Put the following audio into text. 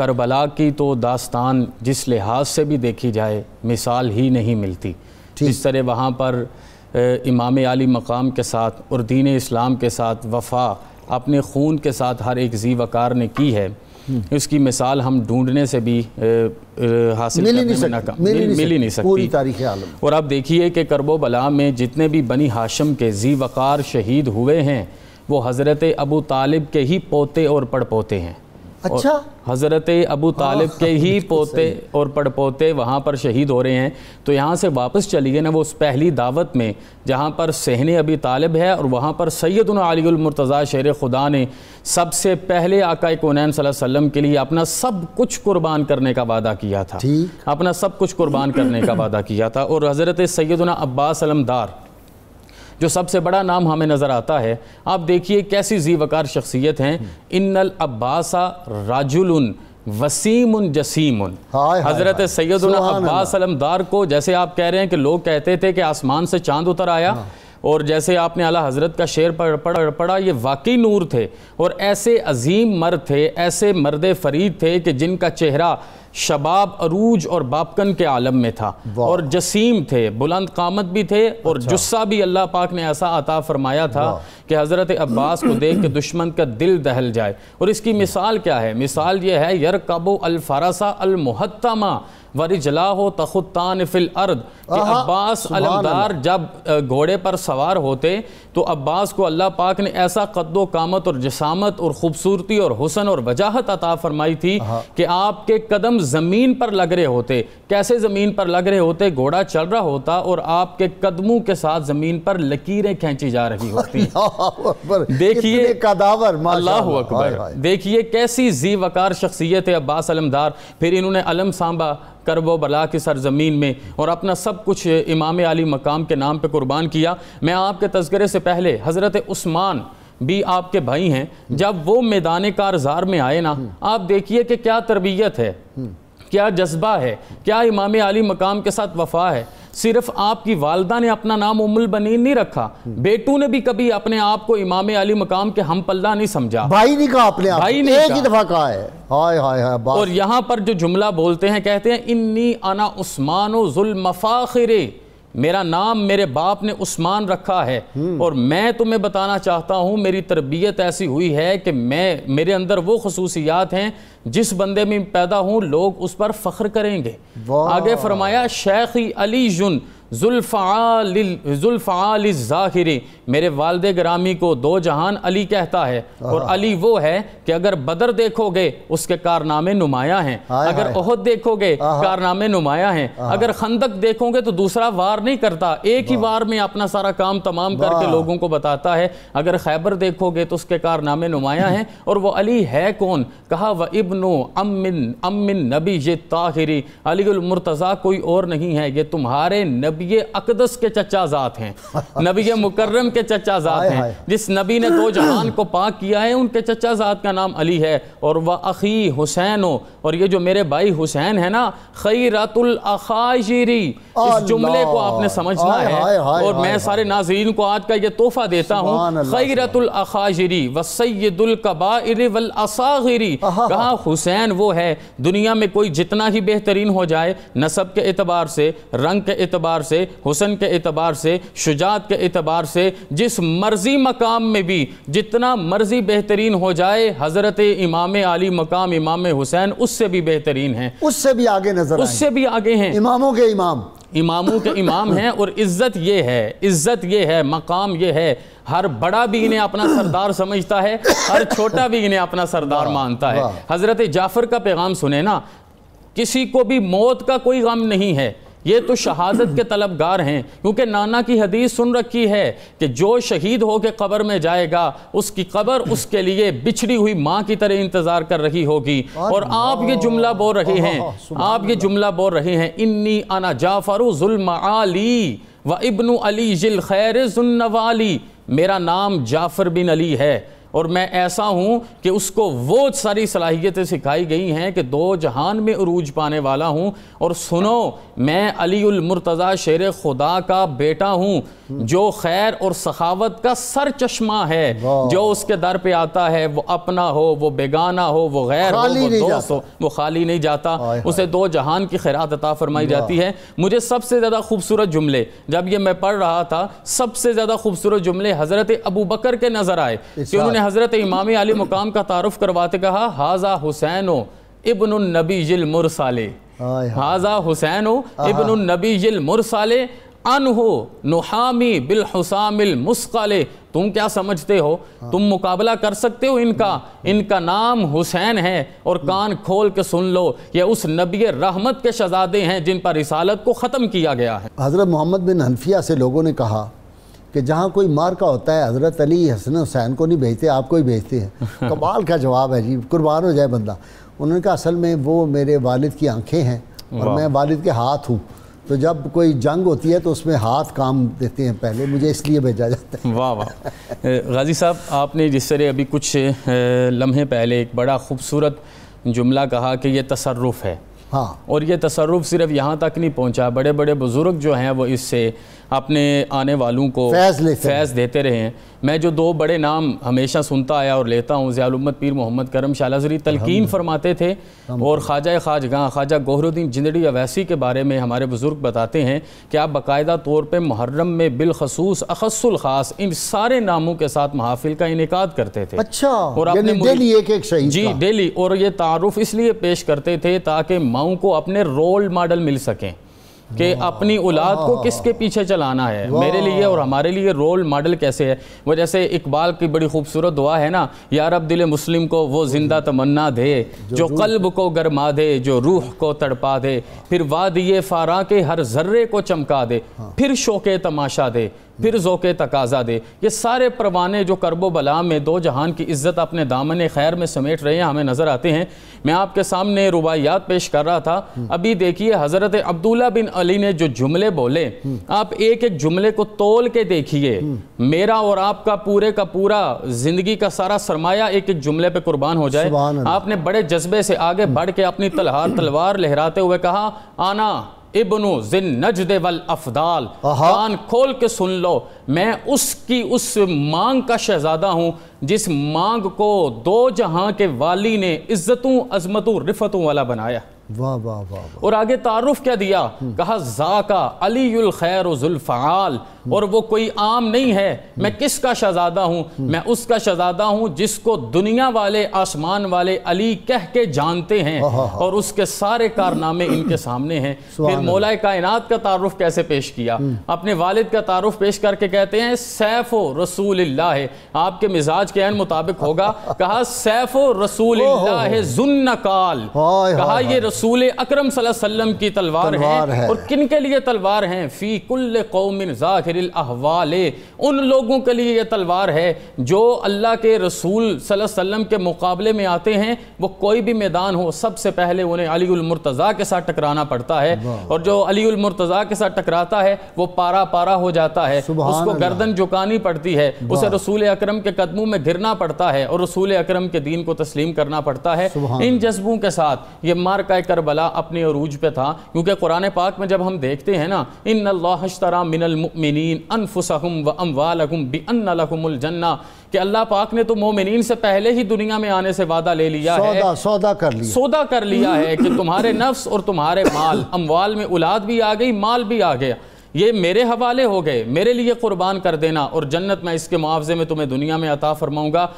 Karbala की तो दास्तान जिस लिहाज से भी देखी जाए मिसाल ही नहीं मिलती जिस तरह वहाँ पर इमाम आली मकाम के साथ और दीन इस्लाम के साथ वफा अपने खून के साथ हर एक जी वकार ने की है हम्म। उसकी मिसाल हम ढूंढने से भी हासिल मिल ही नहीं सकती तारीख और आप देखिए कि करबोबला में जितने भी बनी हाशम के जी वकार शहीद हुए हैं वो हज़रत अबू तालिब के ही पोते और पड़पोते हैं अच्छा हज़रत अबू हाँ। तालिब के ही पोते और पड़पोते वहाँ पर शहीद हो रहे हैं तो यहाँ से वापस चली गए ना वो उस पहली दावत में जहाँ पर सहन अबी तालिब है और वहाँ पर सैदन अलीमरतज़ा शेर खुदा ने सबसे पहले आका कोनैन सल्लम के लिए अपना सब कुछ कुर्बान करने का वादा किया था अपना सब कुछ कुर्बान करने का वादा किया था और हज़रत सैदना अब्बास अलमदार जो सबसे बड़ा नाम हमें नज़र आता है आप देखिए कैसी जीवकार शख्सियत हैं इन्नल अब्बासा राजुल वसीम उन जसीम उन हज़रत सैदुल अब्बास को जैसे आप कह रहे हैं कि लोग कहते थे कि आसमान से चांद उतर आया हाँ। और जैसे आपने अला हज़रत का शेर पढ़ पढ़ पढ़ा ये वाकई नूर थे और ऐसे अजीम मर्द थे ऐसे मर्द फरीद थे कि जिनका चेहरा शबाब अरूज और बापकन के आलम में था और जसीम थे बुलंद कामत भी थे और अच्छा। जुस्सा भी अल्लाह पाक ने ऐसा अता फरमाया था कि हज़रत अब्बास को देख के दुश्मन का दिल दहल जाए और इसकी मिसाल क्या है मिसाल ये है यर कबो अलफरासा अलमहत्तमा जला हो तखुतान फिल अर्द अब्बास अलमदार जब घोड़े पर सवार होते तो अब्बास को अल्लाह पाक ने ऐसा कद्दो कामत और जसामत और ख़ूबसूरती और हुसन और वजाहत अता फरमाई थी कि आपके कदम ज़मीन पर लग रहे होते कैसे ज़मीन पर लग रहे होते घोड़ा चल रहा होता और आपके कदमों के साथ ज़मीन पर लकीरें खींची जा रही होती देखिए कदावर अल्लाह अकबर देखिए कैसी जी वकार शख्सियत है अब्बास अलमदार फिर इन्होंने अलम सांबा करब बला की सरजमीन में और अपना सब कुछ इमाम अली मकाम के नाम पर कुर्बान किया मैं आपके तस्करे से पहले हज़रत उस्मान भी आपके भाई हैं जब वो मैदान कारजार में आए ना आप देखिए कि क्या तरबियत है क्या जज्बा है क्या इमाम अली मकाम के साथ वफा है सिर्फ आपकी वालदा ने अपना नाम उमुल बनीन नहीं रखा बेटू ने भी कभी अपने आप को इमाम अली मकाम के हम पल्ला नहीं समझा भाई नहीं कहा अपने भाई ने एक ही दफा कहा है हाय हाय हाय और यहाँ पर जो जुमला बोलते हैं कहते हैं इन्नी अना उस्मान जुल मेरा नाम मेरे बाप ने उस्मान रखा है हम्म। और मैं तुम्हें बताना चाहता हूँ मेरी तरबियत ऐसी हुई है कि मैं मेरे अंदर वो खसूसियात हैं जिस बंदे में पैदा हूँ लोग उस पर फ़ख्र करेंगे आगे फरमाया शेख अली जुन जुल्फ़ाल जुल्फ़ाल ज़ाहिरी मेरे वालद ग्रामी को दो जहान अली कहता है और अली वो है कि अगर बदर देखोगे उसके कारनामे नुमाया हैं अगर ओहद देखोगे कारनामे नुमाया हैं अगर खंदक देखोगे तो दूसरा वार नहीं करता एक ही वार में अपना सारा काम तमाम करके लोगों को बताता है अगर खैबर देखोगे तो उसके कारनामे नुमाया हैं और वो अली है कौन कहा व इबन अमिन अमिन नबी ये ताहिरी अलीमरतज़ा कोई और नहीं है ये तुम्हारे नबी अकदस के चचाजात हैं नबी मुकर्रम के के चचाजात हैं जिस नबी ने दो जहान को पाक किया है उनके चचाजात का नाम अली है और वह अखी हुसैन और ये जो मेरे भाई हुसैन है ना खैरतुल अखाशिरी इस जुमले को आपने समझना है और मैं सारे नाजरीन को आज का ये तोहफा देता हूँ खैरतुल अखाशिरी वसैदुल कबाइर वल असागिरी कहा हुसैन वो है दुनिया में कोई जितना ही बेहतरीन हो जाए नसब के अतबार से रंग के एतबार से हुसन के अतबार से शुजात के अतबार से जिस मर्जी मकाम में भी जितना मर्जी बेहतरीन हो जाए हज़रत इमाम आली मकाम इमाम हुसैन उस उससे भी बेहतरीन हैं उससे भी आगे नजर उससे भी आगे हैं इमामों के इमाम इमामों के इमाम हैं और इज़्ज़त ये है इज़्ज़त ये है मकाम ये है हर बड़ा भी इन्हें अपना सरदार समझता है हर छोटा भी इन्हें अपना सरदार मानता है हज़रत जाफ़र का पैगाम सुने ना किसी को भी मौत का कोई गम नहीं है ये तो शहादत के तलबगार हैं क्योंकि नाना की हदीस सुन रखी है कि जो शहीद के कबर में जाएगा उसकी कबर उसके लिए बिछड़ी हुई माँ की तरह इंतज़ार कर रही होगी और आप ये जुमला बोल रहे हैं आप ये जुमला बोल रहे हैं इन्नी अना आली व इबन अली जिल खैर जुन्नवाली मेरा नाम जाफ़र बिन अली है और मैं ऐसा हूँ कि उसको वो सारी सलाहियतें सिखाई गई हैं कि दो जहान में उरूज पाने वाला हूँ और सुनो मैं अलीमरतज़ा शेर खुदा का बेटा हूँ जो खैर और सखावत का सर चश्मा है जो उसके दर पे आता है वो अपना हो वो बेगाना हो वो गैर हो वो दोस्त हो वो खाली नहीं जाता उसे दो जहान की खैरात अता फरमाई जाती है मुझे सबसे ज़्यादा खूबसूरत जुमले जब ये मैं पढ़ रहा था सबसे ज़्यादा खूबसूरत जुमले हज़रत अबू बकर के नज़र आए कि उन्होंने ने हज़रत इमाम अली मुकाम का तारफ़ करवाते कहा हाजा हुसैन इबन नबी जिल मुरसाले हाजा हुसैन इबन नबी जिल मुरसाले अन हो नुहामी बिल हुसामिल मुस्काले तुम क्या समझते हो हाँ। तुम मुकाबला कर सकते हो इनका हाँ। इनका नाम हुसैन है और हाँ। कान खोल के सुन लो ये उस नबी रहमत के शजादे हैं जिन पर रिसालत को ख़त्म किया गया है हज़रत मोहम्मद बिन हनफिया से लोगों ने कहा कि जहाँ कोई मार का होता है हज़रत अली हसन हुसैन को नहीं भेजते आपको ही भेजते हैं कमाल का जवाब है जी कुर्बान हो जाए बंदा उन्होंने कहा असल में वो मेरे वालिद की आंखें हैं और मैं वालिद के हाथ हूँ तो जब कोई जंग होती है तो उसमें हाथ काम देते हैं पहले मुझे इसलिए भेजा जाता है वाह वाह गाजी साहब आपने जिस तरह अभी कुछ लम्हे पहले एक बड़ा खूबसूरत जुमला कहा कि यह तसरफ़ है हाँ और ये तसरुफ़ सिर्फ यहाँ तक नहीं पहुँचा बड़े बड़े बुज़ुर्ग जो हैं वो इससे अपने आने वालों को फैज़ फैज़ देते रहे हैं मैं जो दो बड़े नाम हमेशा सुनता आया और लेता हूँ ज़ियालमत पीर मोहम्मद करम शालाजरी तलकीन फरमाते थे और ख्वाजा खाज गां ख्वाजा गोहरुद्दीन जिंदड़ी अवैसी के बारे में हमारे बुज़ुर्ग बताते हैं कि आप बाकायदा तौर पर मुहर्रम में बिलखसूस अखसल ख़ास इन सारे नामों के साथ महाफिल का इनका करते थे अच्छा और आपने जी डेली और ये तारफ़ इसलिए पेश करते थे ताकि माओ को अपने रोल मॉडल मिल सकें कि अपनी औलाद को किसके पीछे चलाना है मेरे लिए और हमारे लिए रोल मॉडल कैसे है वो जैसे इकबाल की बड़ी खूबसूरत दुआ है ना यार अब दिल मुस्लिम को वो जिंदा तमन्ना दे जो कल्ब को गरमा दे जो रूह को तड़पा दे फिर वादिये फारा के हर जर्रे को चमका दे हाँ। फिर शोके तमाशा दे फिर जोके तकाजा दे ये सारे परवाने जो करबो बला में दो जहान की इज़्ज़त अपने दामन खैर में समेट रहे हैं हमें नज़र आते हैं मैं आपके सामने रुबायात पेश कर रहा था अभी देखिए हज़रत अब्दुल्ला बिन अली ने जो जुमले बोले आप एक एक जुमले को तोल के देखिए मेरा और आपका पूरे का पूरा ज़िंदगी का सारा सरमाया एक एक जुमले पर कुर्बान हो जाए आपने बड़े जज्बे से आगे बढ़ के अपनी तलहार तलवार लहराते हुए कहा आना इबनु जिन नजद वल अफदाल कान खोल के सुन लो मैं उसकी उस मांग का शहजादा हूँ जिस मांग को दो जहां के वाली ने इज्जतों अजमतों रिफतों वाला बनाया वाह वाह वाह और आगे तारुफ क्या दिया हम्म। कहा जाका अली खैर जुल्फ़ाल हम्म। और वो कोई आम नहीं है मैं हम्म। किसका शहजादा हूं हम्म। मैं उसका शहजादा हूं जिसको दुनिया वाले आसमान वाले अली कह के जानते हैं और उसके सारे कारनामे इनके सामने हैं फिर मौलाए कायनात का तारुफ कैसे पेश किया अपने वालिद का तारुफ पेश करके कहते हैं सैफो रसूल है आपके मिजाज के अन मुताबिक होगा कहा सैफो रसूल है जुन्नकाल कहा ये रसूल अक्रम की तलवार है और किन के लिए तलवार है फी कौमिन जाक आखिर अहवाल उन लोगों के लिए यह तलवार है जो अल्लाह के रसूल सल्लम के मुकाबले में आते हैं वो कोई भी मैदान हो सबसे पहले उन्हें अलीमरतज़ा के साथ टकराना पड़ता है और जो अलीमरतज़ा के साथ टकराता है वो पारा पारा हो जाता है उसको गर्दन झुकानी पड़ती है उसे रसूल अक्रम के कदमों में घिरना पड़ता है और रसूल अक्रम के दीन को तस्लीम करना पड़ता है इन जज्बों के साथ ये मार का करबला अपने अरूज पर था क्योंकि कुरान पाक में जब हम देखते हैं ना इन अल्लाह मिनल मोमिन अनफुसहम व अम वालकुम जन्ना कि अल्लाह पाक ने तो मोमिन से पहले ही दुनिया में आने से वादा ले लिया सौदा, है सौदा कर लिया सौदा कर लिया है कि तुम्हारे नफ्स और तुम्हारे माल अमवाल में औलाद भी आ गई माल भी आ गया ये मेरे हवाले हो गए मेरे लिए कुर्बान कर देना और जन्नत मैं इसके मुआवजे में तुम्हें दुनिया में अता फरमाऊंगा